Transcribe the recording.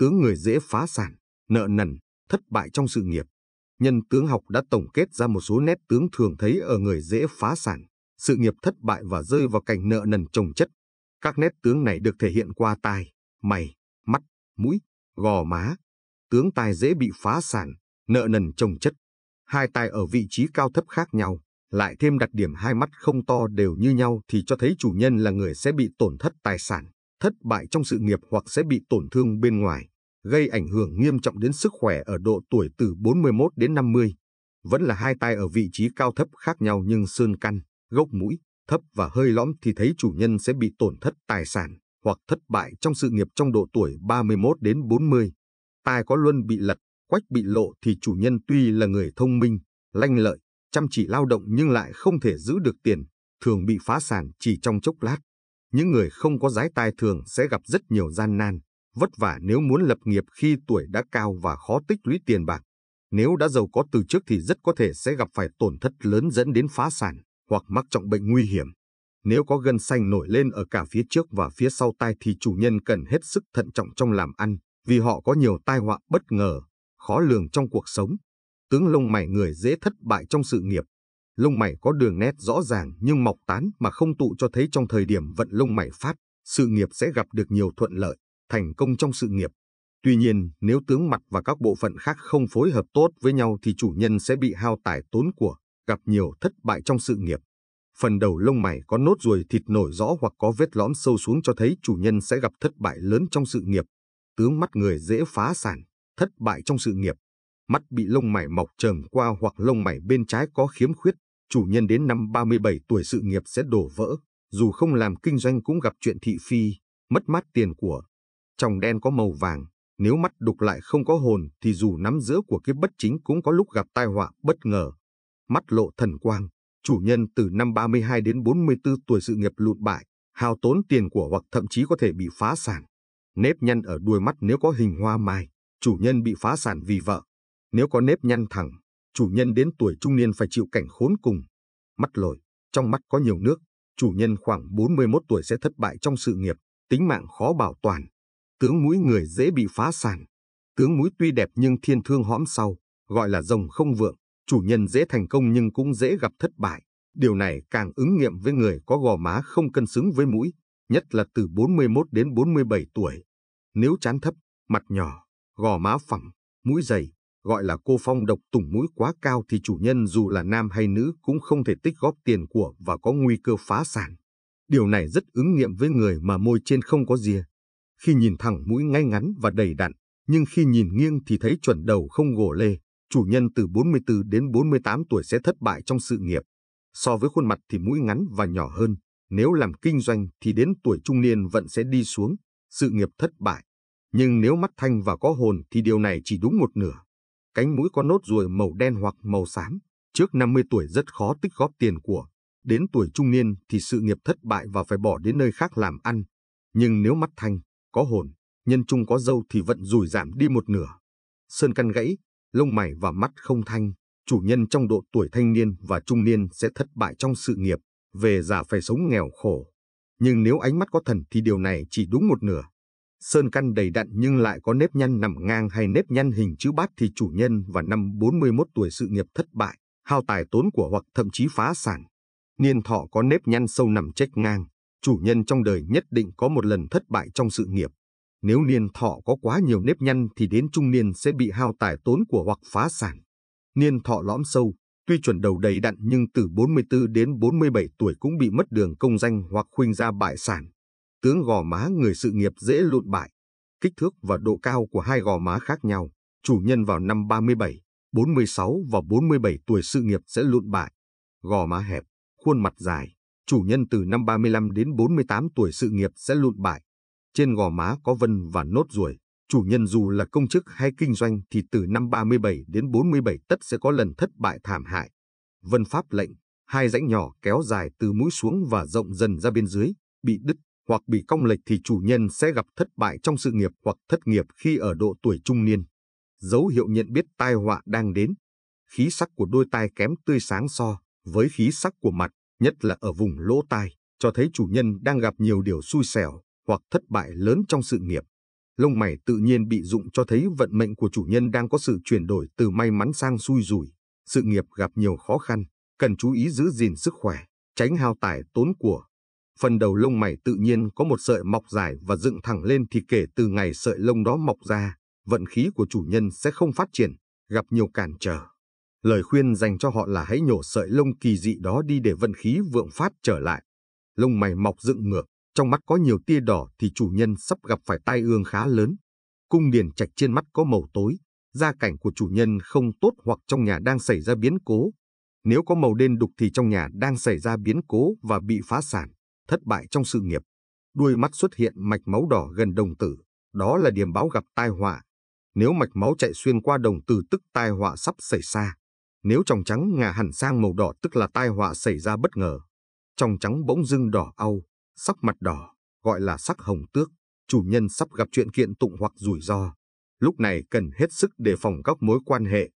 tướng người dễ phá sản, nợ nần, thất bại trong sự nghiệp. Nhân tướng học đã tổng kết ra một số nét tướng thường thấy ở người dễ phá sản, sự nghiệp thất bại và rơi vào cảnh nợ nần chồng chất. Các nét tướng này được thể hiện qua tai, mày, mắt, mũi, gò má. Tướng tai dễ bị phá sản, nợ nần chồng chất. Hai tai ở vị trí cao thấp khác nhau, lại thêm đặc điểm hai mắt không to đều như nhau thì cho thấy chủ nhân là người sẽ bị tổn thất tài sản, thất bại trong sự nghiệp hoặc sẽ bị tổn thương bên ngoài gây ảnh hưởng nghiêm trọng đến sức khỏe ở độ tuổi từ 41 đến 50. Vẫn là hai tai ở vị trí cao thấp khác nhau nhưng sơn căn, gốc mũi, thấp và hơi lõm thì thấy chủ nhân sẽ bị tổn thất tài sản hoặc thất bại trong sự nghiệp trong độ tuổi 31 đến 40. Tai có luân bị lật, quách bị lộ thì chủ nhân tuy là người thông minh, lanh lợi, chăm chỉ lao động nhưng lại không thể giữ được tiền, thường bị phá sản chỉ trong chốc lát. Những người không có giái tai thường sẽ gặp rất nhiều gian nan vất vả nếu muốn lập nghiệp khi tuổi đã cao và khó tích lũy tiền bạc. Nếu đã giàu có từ trước thì rất có thể sẽ gặp phải tổn thất lớn dẫn đến phá sản hoặc mắc trọng bệnh nguy hiểm. Nếu có gân xanh nổi lên ở cả phía trước và phía sau tai thì chủ nhân cần hết sức thận trọng trong làm ăn, vì họ có nhiều tai họa bất ngờ, khó lường trong cuộc sống. Tướng lông mày người dễ thất bại trong sự nghiệp. Lông mày có đường nét rõ ràng nhưng mọc tán mà không tụ cho thấy trong thời điểm vận lông mày phát, sự nghiệp sẽ gặp được nhiều thuận lợi thành công trong sự nghiệp. Tuy nhiên, nếu tướng mặt và các bộ phận khác không phối hợp tốt với nhau thì chủ nhân sẽ bị hao tải tốn của, gặp nhiều thất bại trong sự nghiệp. Phần đầu lông mày có nốt ruồi thịt nổi rõ hoặc có vết lõm sâu xuống cho thấy chủ nhân sẽ gặp thất bại lớn trong sự nghiệp. Tướng mắt người dễ phá sản, thất bại trong sự nghiệp. Mắt bị lông mày mọc trầm qua hoặc lông mày bên trái có khiếm khuyết, chủ nhân đến năm 37 tuổi sự nghiệp sẽ đổ vỡ, dù không làm kinh doanh cũng gặp chuyện thị phi, mất mát tiền của, trong đen có màu vàng, nếu mắt đục lại không có hồn thì dù nắm giữa của kiếp bất chính cũng có lúc gặp tai họa bất ngờ. Mắt lộ thần quang, chủ nhân từ năm 32 đến 44 tuổi sự nghiệp lụn bại, hao tốn tiền của hoặc thậm chí có thể bị phá sản. Nếp nhăn ở đuôi mắt nếu có hình hoa mai, chủ nhân bị phá sản vì vợ. Nếu có nếp nhăn thẳng, chủ nhân đến tuổi trung niên phải chịu cảnh khốn cùng. Mắt lồi, trong mắt có nhiều nước, chủ nhân khoảng 41 tuổi sẽ thất bại trong sự nghiệp, tính mạng khó bảo toàn tướng mũi người dễ bị phá sản. Tướng mũi tuy đẹp nhưng thiên thương hõm sau, gọi là rồng không vượng, chủ nhân dễ thành công nhưng cũng dễ gặp thất bại. Điều này càng ứng nghiệm với người có gò má không cân xứng với mũi, nhất là từ 41 đến 47 tuổi. Nếu chán thấp, mặt nhỏ, gò má phẳng, mũi dày, gọi là cô phong độc tùng mũi quá cao thì chủ nhân dù là nam hay nữ cũng không thể tích góp tiền của và có nguy cơ phá sản. Điều này rất ứng nghiệm với người mà môi trên không có rìa, khi nhìn thẳng mũi ngay ngắn và đầy đặn, nhưng khi nhìn nghiêng thì thấy chuẩn đầu không gồ lê, chủ nhân từ 44 đến 48 tuổi sẽ thất bại trong sự nghiệp. So với khuôn mặt thì mũi ngắn và nhỏ hơn, nếu làm kinh doanh thì đến tuổi trung niên vẫn sẽ đi xuống, sự nghiệp thất bại. Nhưng nếu mắt thanh và có hồn thì điều này chỉ đúng một nửa. Cánh mũi có nốt ruồi màu đen hoặc màu xám, trước 50 tuổi rất khó tích góp tiền của. Đến tuổi trung niên thì sự nghiệp thất bại và phải bỏ đến nơi khác làm ăn. Nhưng nếu mắt thanh, có hồn, nhân trung có dâu thì vận rủi giảm đi một nửa. Sơn căn gãy, lông mày và mắt không thanh, chủ nhân trong độ tuổi thanh niên và trung niên sẽ thất bại trong sự nghiệp, về già phải sống nghèo khổ. Nhưng nếu ánh mắt có thần thì điều này chỉ đúng một nửa. Sơn căn đầy đặn nhưng lại có nếp nhăn nằm ngang hay nếp nhăn hình chữ bát thì chủ nhân vào năm 41 tuổi sự nghiệp thất bại, hao tài tốn của hoặc thậm chí phá sản. Niên thọ có nếp nhăn sâu nằm chết ngang, chủ nhân trong đời nhất định có một lần thất bại trong sự nghiệp. Nếu niên thọ có quá nhiều nếp nhăn thì đến trung niên sẽ bị hao tài tốn của hoặc phá sản. Niên thọ lõm sâu, tuy chuẩn đầu đầy đặn nhưng từ 44 đến 47 tuổi cũng bị mất đường công danh hoặc khuynh ra bại sản. Tướng gò má người sự nghiệp dễ lụn bại. Kích thước và độ cao của hai gò má khác nhau, chủ nhân vào năm 37, 46 và 47 tuổi sự nghiệp sẽ lụn bại. Gò má hẹp, khuôn mặt dài, chủ nhân từ năm 35 đến 48 tuổi sự nghiệp sẽ lụn bại. Trên gò má có vân và nốt ruồi. Chủ nhân dù là công chức hay kinh doanh thì từ năm 37 đến 47 tất sẽ có lần thất bại thảm hại. Vân pháp lệnh, hai rãnh nhỏ kéo dài từ mũi xuống và rộng dần ra bên dưới, bị đứt hoặc bị cong lệch thì chủ nhân sẽ gặp thất bại trong sự nghiệp hoặc thất nghiệp khi ở độ tuổi trung niên. Dấu hiệu nhận biết tai họa đang đến. Khí sắc của đôi tai kém tươi sáng so với khí sắc của mặt nhất là ở vùng lỗ tai, cho thấy chủ nhân đang gặp nhiều điều xui xẻo hoặc thất bại lớn trong sự nghiệp. Lông mày tự nhiên bị dụng cho thấy vận mệnh của chủ nhân đang có sự chuyển đổi từ may mắn sang xui rủi, sự nghiệp gặp nhiều khó khăn, cần chú ý giữ gìn sức khỏe, tránh hao tải tốn của. Phần đầu lông mày tự nhiên có một sợi mọc dài và dựng thẳng lên thì kể từ ngày sợi lông đó mọc ra, vận khí của chủ nhân sẽ không phát triển, gặp nhiều cản trở. Lời khuyên dành cho họ là hãy nhổ sợi lông kỳ dị đó đi để vận khí vượng phát trở lại. Lông mày mọc dựng ngược, trong mắt có nhiều tia đỏ thì chủ nhân sắp gặp phải tai ương khá lớn. Cung điền trạch trên mắt có màu tối, gia cảnh của chủ nhân không tốt hoặc trong nhà đang xảy ra biến cố. Nếu có màu đen đục thì trong nhà đang xảy ra biến cố và bị phá sản, thất bại trong sự nghiệp. Đuôi mắt xuất hiện mạch máu đỏ gần đồng tử, đó là điểm báo gặp tai họa. Nếu mạch máu chạy xuyên qua đồng tử tức tai họa sắp xảy ra. Nếu trong trắng ngả hẳn sang màu đỏ tức là tai họa xảy ra bất ngờ. Trong trắng bỗng dưng đỏ au, sắc mặt đỏ, gọi là sắc hồng tước, chủ nhân sắp gặp chuyện kiện tụng hoặc rủi ro. Lúc này cần hết sức đề phòng các mối quan hệ,